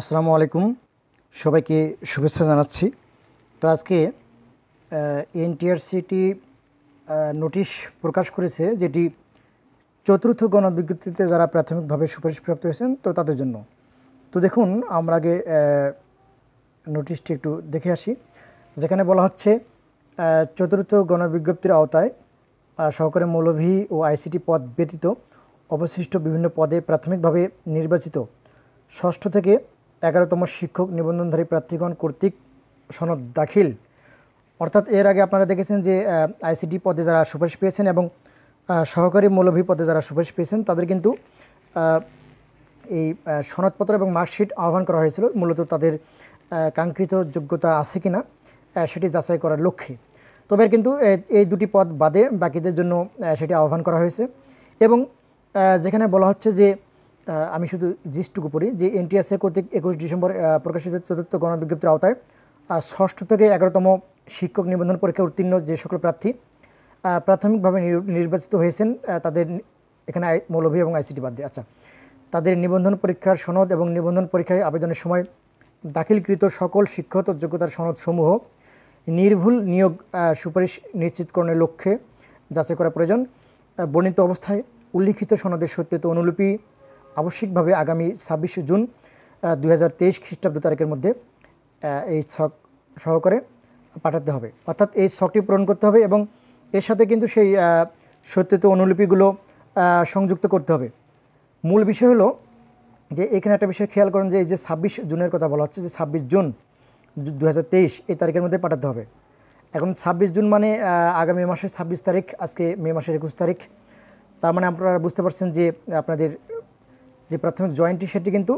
আসসালামু আলাইকুম সবাইকে শুভেচ্ছা জানাচ্ছি তো আজকে এনটিআরসিটি নোটিশ প্রকাশ করেছে যেটি চতুর্থ গণবিজ্ঞপ্তিতে যারা প্রাথমিকভাবে সুপারিশপ্রাপ্ত হয়েছেন তো তাদের জন্য তো দেখুন আমরা আগে নোটিশটি একটু দেখে আসি যেখানে বলা হচ্ছে চতুর্থ গণবিজ্ঞপ্তির আওতায় সহকারী মৌলভী ও আইসিটি পদ ব্যতীত অবশিষ্ট বিভিন্ন পদে প্রাথমিকভাবে নির্বাচিত ষষ্ঠ থেকে এগারোতম শিক্ষক নিবন্ধনধারী প্রার্থীগণ কর্তৃক সনদ দাখিল অর্থাৎ এর আগে আপনারা দেখেছেন যে আইসিডি পদে যারা সুপারিশ পেয়েছেন এবং সহকারী মৌলভী পদে যারা সুপারিশ পেয়েছেন তাদের কিন্তু এই সনদপত্র এবং মার্কশিট আহ্বান করা হয়েছিল মূলত তাদের কাঙ্ক্ষিত যোগ্যতা আছে কিনা সেটি যাচাই করার লক্ষ্যে তবে কিন্তু এই দুটি পদ বাদে বাকিদের জন্য সেটি আহ্বান করা হয়েছে এবং যেখানে বলা হচ্ছে যে আমি শুধু জিস্টুকু পড়ি যে এনটিএসএ কর্তৃক একুশ ডিসেম্বর প্রকাশিত চতুর্থ গণবিজ্ঞপ্তির আওতায় ষষ্ঠ থেকে এগারোতম শিক্ষক নিবন্ধন পরীক্ষায় উত্তীর্ণ যে সকল প্রার্থী প্রাথমিকভাবে নির্বাচিত হয়েছেন তাদের এখানে মৌলভী এবং আইসিটি বাদ দিয়ে আচ্ছা তাদের নিবন্ধন পরীক্ষার সনদ এবং নিবন্ধন পরীক্ষায় আবেদনের সময় দাখিলকৃত সকল শিক্ষত যোগ্যতার সনদ সমূহ নির্ভুল নিয়োগ সুপারিশ নিশ্চিতকরণের লক্ষ্যে যাচাই করা প্রয়োজন বর্ণিত অবস্থায় উল্লিখিত সনদের সত্যিত অনুলিপি আবশ্যিকভাবে আগামী ছাব্বিশে জুন দুই হাজার তেইশ খ্রিস্টাব্দ তারিখের মধ্যে এই ছক সহকারে পাঠাতে হবে অর্থাৎ এই ছকটি পূরণ করতে হবে এবং এর সাথে কিন্তু সেই সত্যিত অনুলিপিগুলো সংযুক্ত করতে হবে মূল বিষয় হলো যে এখানে একটা বিষয় খেয়াল করেন যে এই যে ছাব্বিশ জুনের কথা বলা হচ্ছে যে ছাব্বিশ জুন দু এই তারিখের মধ্যে পাঠাতে হবে এখন ছাব্বিশ জুন মানে আগামী মাসের ছাব্বিশ তারিখ আজকে মে মাসের একুশ তারিখ তার মানে আপনারা বুঝতে পারছেন যে আপনাদের যে প্রাথমিক জয়েন্টটি সেটি কিন্তু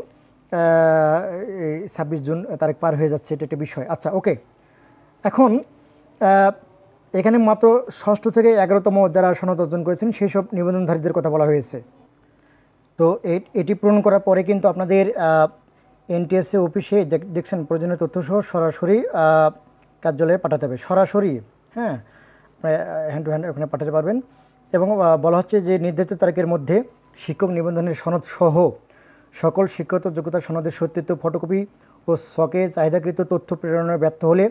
ছাব্বিশ জুন তারিখ পার হয়ে যাচ্ছে এটা একটা বিষয় আচ্ছা ওকে এখন এখানে মাত্র ষষ্ঠ থেকে এগারোতম যারা সনদ অর্জন করেছেন সেই সব নিবন্ধনধারীদের কথা বলা হয়েছে তো এটি পূরণ করার পরে কিন্তু আপনাদের এনটিএসএ অফিসে দেখছেন প্রয়োজনীয় তথ্যসহ সরাসরি কার্যালয়ে পাঠাতে হবে সরাসরি হ্যাঁ হ্যান্ড টু হ্যান্ড ওখানে পাঠাতে পারবেন এবং বলা হচ্ছে যে নির্ধারিত তারিখের মধ্যে শিক্ষক নিবন্ধনের সনদ সহ সকল শিক্ষত যোগ্যতা সনদের সত্যিত্ব ফটোকপি ও সকে চাহিদাকৃত তথ্য প্রেরণের ব্যর্থ হলে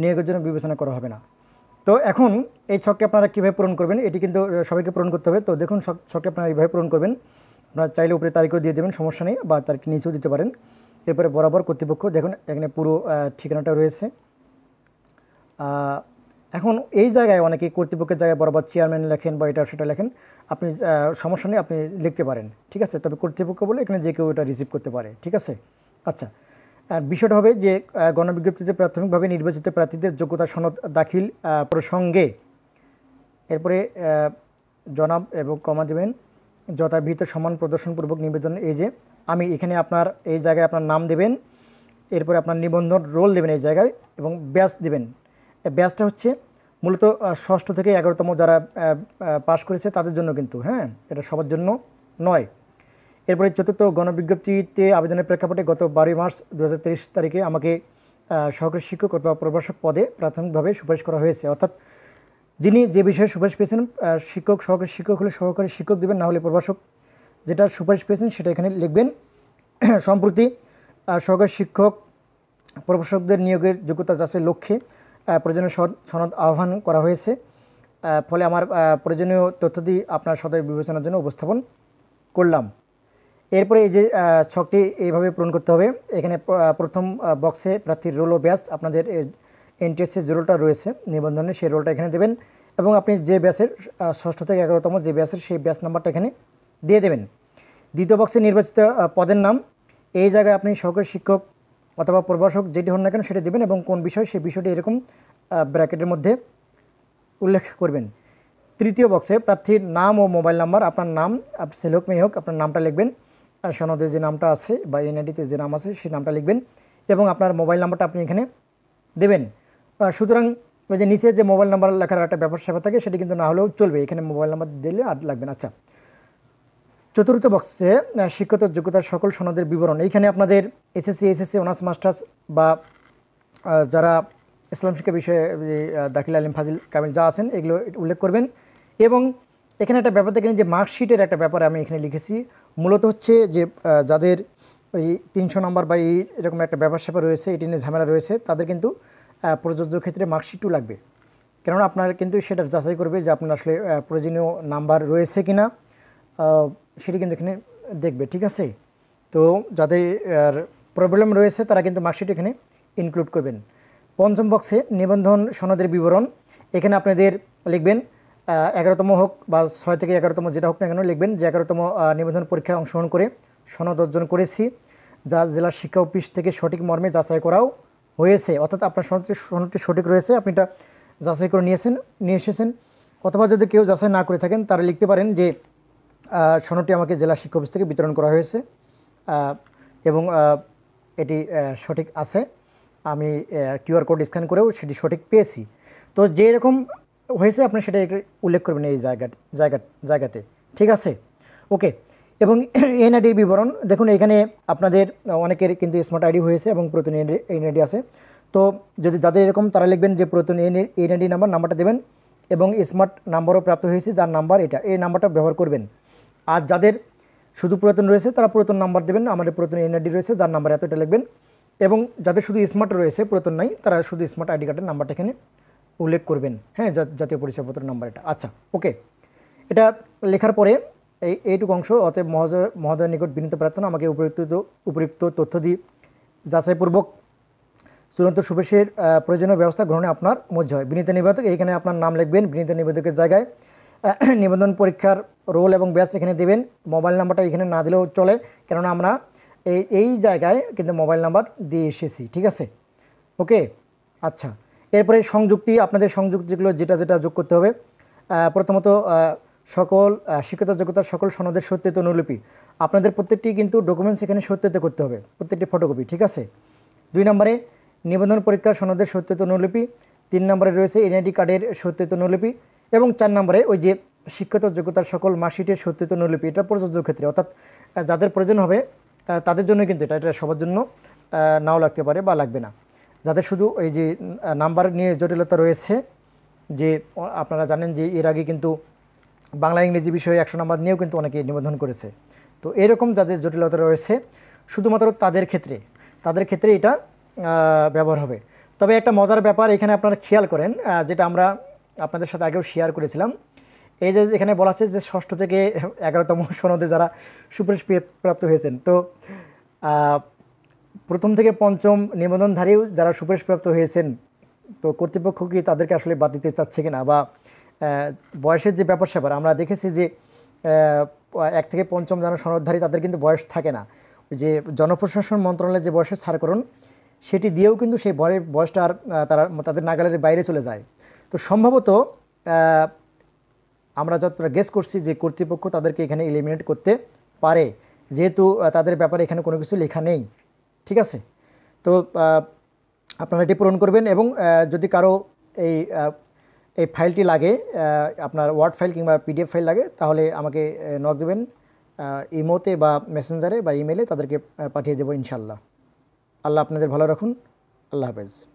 নিয়োগের জন্য বিবেচনা করা হবে না তো এখন এই ছকটি আপনারা কীভাবে পূরণ করবেন এটি কিন্তু সবাইকে পূরণ করতে হবে তো দেখুন ছকটি আপনারা এইভাবে পূরণ করবেন আপনারা চাইলে উপরে তারিখও দিয়ে দেবেন সমস্যা নেই বা তারিখ নিচেও দিতে পারেন এরপরে বরাবর কর্তৃপক্ষ দেখুন এখানে পুরো ঠিকানাটা রয়েছে এখন এই জায়গায় অনেকে কর্তৃপক্ষের জায়গায় বরাবর চেয়ারম্যান লেখেন বা এটা সেটা লেখেন আপনি সমস্যা নেই আপনি লিখতে পারেন ঠিক আছে তবে কর্তৃপক্ষ বলে এখানে যে কেউ এটা রিসিভ করতে পারে ঠিক আছে আচ্ছা আর বিষয়টা হবে যে গণবিজ্ঞপ্তিতে প্রাথমিকভাবে নির্বাচিত প্রার্থীদের যোগ্যতা সনদ দাখিল প্রসঙ্গে এরপরে জনাব এবং কমা দেবেন যথাবিহিত সমান প্রদর্শনপূর্বক নিবেদন এই যে আমি এখানে আপনার এই জায়গায় আপনার নাম দেবেন এরপরে আপনার নিবন্ধন রোল দেবেন এই জায়গায় এবং ব্যাস দেবেন ব্যাসটা হচ্ছে মূলত ষষ্ঠ থেকে এগারোতম যারা পাশ করেছে তাদের জন্য কিন্তু হ্যাঁ এটা সবার জন্য নয় এরপরে চতুর্থ গণবিজ্ঞপ্তিতে আবেদনের প্রেক্ষাপটে গত বারোই মার্চ দু তারিখে আমাকে সহকারী শিক্ষক অথবা প্রভাষক পদে প্রাথমিকভাবে সুপারিশ করা হয়েছে অর্থাৎ যিনি যে বিষয়ে সুপারিশ পেয়েছেন শিক্ষক সহকারী শিক্ষক হলে সহকারী শিক্ষক দেবেন না হলে প্রভাষক যেটা সুপারিশ পেয়েছেন সেটা এখানে লিখবেন সম্প্রতি সহকারী শিক্ষক প্রভাষকদের নিয়োগের যোগ্যতা যাচাই লক্ষ্যে প্রয়োজনীয় সনদ আহ্বান করা হয়েছে ফলে আমার প্রয়োজনীয় তথ্যটি আপনার সদয় বিবেচনার জন্য উপস্থাপন করলাম এরপরে এই যে ছকটি এইভাবে পূরণ করতে হবে এখানে প্রথম বক্সে প্রার্থীর রোল ও ব্যাস আপনাদের এন্ট্রেসের যে রোলটা রয়েছে নিবন্ধনে সেই রোলটা এখানে দেবেন এবং আপনি যে ব্যাসের ষষ্ঠ থেকে এগারোতম যে ব্যাসের সেই ব্যাস নাম্বারটা এখানে দিয়ে দেবেন দ্বিতীয় বক্সে নির্বাচিত পদের নাম এই জায়গায় আপনি সহকারী শিক্ষক অথবা প্রভাষক যেটি হন না কেন সেটা দেবেন এবং কোন বিষয় সেই বিষয়টি এরকম ব্র্যাকেটের মধ্যে উল্লেখ করবেন তৃতীয় বক্সে প্রার্থীর নাম ও মোবাইল নাম্বার আপনার নাম ছেলে হোক মেয়ে হোক আপনার নামটা লিখবেন সনদে যে নামটা আছে বা এনআইডিতে যে নাম আছে সেই নামটা লিখবেন এবং আপনার মোবাইল নাম্বারটা আপনি এখানে দেবেন সুতরাং যে নিচে যে মোবাইল নাম্বার লেখার একটা ব্যাপার স্যাপার থাকে সেটি কিন্তু না হলেও চলবে এখানে মোবাইল নাম্বার দিলে আর লাগবে না আচ্ছা চতুর্থ বক্সে শিক্ষকতার যোগ্যতার সকল সনদের বিবরণ এইখানে আপনাদের এসএসসি এসএসসি অনার্স মাস্টার্স বা যারা ইসলাম শিক্ষা বিষয়ে দাখিল আলিম ফাজিল কামিল যা আছেন এগুলো উল্লেখ করবেন এবং এখানে একটা ব্যাপার দেখেন যে মার্কশিটের একটা ব্যাপার আমি এখানে লিখেছি মূলত হচ্ছে যে যাদের ওই তিনশো নম্বর বা এই এরকম একটা ব্যাপার স্যাপার রয়েছে এটি নিয়ে ঝামেলা রয়েছে তাদের কিন্তু প্রযোজ্য ক্ষেত্রে মার্কশিটও লাগবে কেননা আপনার কিন্তু সেটা যাচাই করবে যে আপনার আসলে প্রয়োজনীয় নাম্বার রয়েছে কি না সেটি কিন্তু এখানে দেখবে ঠিক আছে তো যাদের প্রবলেম রয়েছে তারা কিন্তু মার্কশিট এখানে ইনক্লুড করবেন পঞ্চম বক্সে নিবন্ধন সনদের বিবরণ এখানে আপনাদের লিখবেন এগারোতম হোক বা ছয় থেকে এগারোতম যেটা হোক না কেন লিখবেন যে এগারোতম নিবন্ধন পরীক্ষায় অংশগ্রহণ করে সনদ অর্জন করেছি যা জেলা শিক্ষা অফিস থেকে সঠিক মর্মে যাচাই করাও হয়েছে অর্থাৎ আপনার সনদটি সনদটি সঠিক রয়েছে আপনি এটা যাচাই করে নিয়েছেন নিয়ে এসেছেন অথবা যদি কেউ যাচাই না করে থাকেন তারা লিখতে পারেন যে সনদটি আমাকে জেলা শিক্ষা অফিস থেকে বিতরণ করা হয়েছে এবং এটি সঠিক আছে আমি কিউআর কোড স্ক্যান করেও সেটি সঠিক পেয়েছি তো যে রকম হয়েছে আপনি সেটা উল্লেখ করবেন এই জায়গা জায়গা জায়গাতে ঠিক আছে ওকে এবং এনআইডির বিবরণ দেখুন এখানে আপনাদের অনেকের কিন্তু স্মার্ট আইডি হয়েছে এবং পুরাতন এনআইডি আছে তো যদি যাদের এরকম তারা লিখবেন যে পুরাতন এনআইডি নাম্বার নাম্বারটা দেবেন এবং স্মার্ট নাম্বারও প্রাপ্ত হয়েছে যার নাম্বার এটা এই নাম্বারটা ব্যবহার করবেন আর যাদের শুধু পুরাতন রয়েছে তারা পুরাতন নাম্বার দেবেন আমাদের পুরাতন এনআইডি রয়েছে যার নাম্বার এতটা লিখবেন এবং যাদের শুধু স্মার্ট রয়েছে পুরাতন নাই তারা শুধু স্মার্ট আইডি কার্ডের নাম্বারটা এখানে উল্লেখ করবেন হ্যাঁ জাতীয় পরিচয়পত্র নাম্বার এটা আচ্ছা ওকে এটা লেখার পরে এই এইটুকু অংশ অতএব মহাজয় মহোদয়ের নিকট বিনীত প্রার্থনা আমাকে উপযুক্ত উপযুক্ত তথ্য দিয়ে যাচাইপূর্বক চূড়ান্ত সুবেশের প্রয়োজনীয় ব্যবস্থা গ্রহণে আপনার মধ্যে হয় বিনীত নিবেদক এইখানে আপনার নাম লিখবেন বিনীত নিবেদকের জায়গায় নিবন্ধন পরীক্ষার রোল এবং ব্যাস এখানে দেবেন মোবাইল নাম্বারটা এখানে না দিলেও চলে কেননা আমরা এই এই জায়গায় কিন্তু মোবাইল নাম্বার দিয়ে এসেছি ঠিক আছে ওকে আচ্ছা এরপরে সংযুক্তি আপনাদের সংযুক্তিগুলো যেটা যেটা যোগ করতে হবে প্রথমত সকল শিক্ষিত যোগ্যতার সকল সনদের সত্যিত অনুলিপি আপনাদের প্রত্যেকটি কিন্তু ডকুমেন্টস এখানে সত্যিত করতে হবে প্রত্যেকটি ফটোকপি ঠিক আছে দুই নম্বরে নিবন্ধন পরীক্ষার সনদের সত্যিত অনুলিপি তিন নম্বরে রয়েছে এনআইডি কার্ডের সত্যিত অনুলিপি এবং চার নম্বরে ওই যে শিক্ষিত যোগ্যতার সকল মার্কশিটের সত্যিত অনুলিপি এটা প্রযোজ্য ক্ষেত্রে অর্থাৎ যাদের প্রয়োজন হবে তাদের জন্য কিন্তু এটা এটা সবার জন্য নাও লাগতে পারে বা লাগবে না যাদের শুধু এই যে নাম্বার নিয়ে জটিলতা রয়েছে যে আপনারা জানেন যে এর আগে কিন্তু বাংলা ইংরেজি বিষয়ে একশো নাম্বার নিয়েও কিন্তু অনেকে নিবন্ধন করেছে তো এরকম যাদের জটিলতা রয়েছে শুধুমাত্র তাদের ক্ষেত্রে তাদের ক্ষেত্রে এটা ব্যবহার হবে তবে একটা মজার ব্যাপার এখানে আপনারা খেয়াল করেন যেটা আমরা আপনাদের সাথে আগেও শেয়ার করেছিলাম এই যে এখানে বলা হচ্ছে যে ষষ্ঠ থেকে এগারোতম সনদে যারা সুপারিশ প্রাপ্ত হয়েছেন তো প্রথম থেকে পঞ্চম নিবন্ধনধারীও যারা প্রাপ্ত হয়েছেন তো কর্তৃপক্ষ কি তাদেরকে আসলে বাদ দিতে চাচ্ছে কিনা বা বয়সের যে ব্যাপার স্যাপার আমরা দেখেছি যে এক থেকে পঞ্চম যারা সনদধারী তাদের কিন্তু বয়স থাকে না যে জনপ্রশাসন মন্ত্রণালয়ের যে বয়সের ছাড়করণ সেটি দিয়েও কিন্তু সেই বয়সটা আর তারা তাদের নাগালের বাইরে চলে যায় তো সম্ভবত আমরা যতটা গেস করছি যে কর্তৃপক্ষ তাদেরকে এখানে এলিমিনেট করতে পারে যেহেতু তাদের ব্যাপারে এখানে কোনো কিছু লেখা নেই ঠিক আছে তো আপনারা এটি পূরণ করবেন এবং যদি কারো এই এই ফাইলটি লাগে আপনার ওয়ার্ড ফাইল কিংবা পিডিএফ ফাইল লাগে তাহলে আমাকে নক দেবেন ইমোতে বা মেসেঞ্জারে বা ইমেলে তাদেরকে পাঠিয়ে দেবো ইনশাল্লাহ আল্লাহ আপনাদের ভালো রাখুন আল্লাহ হাফেজ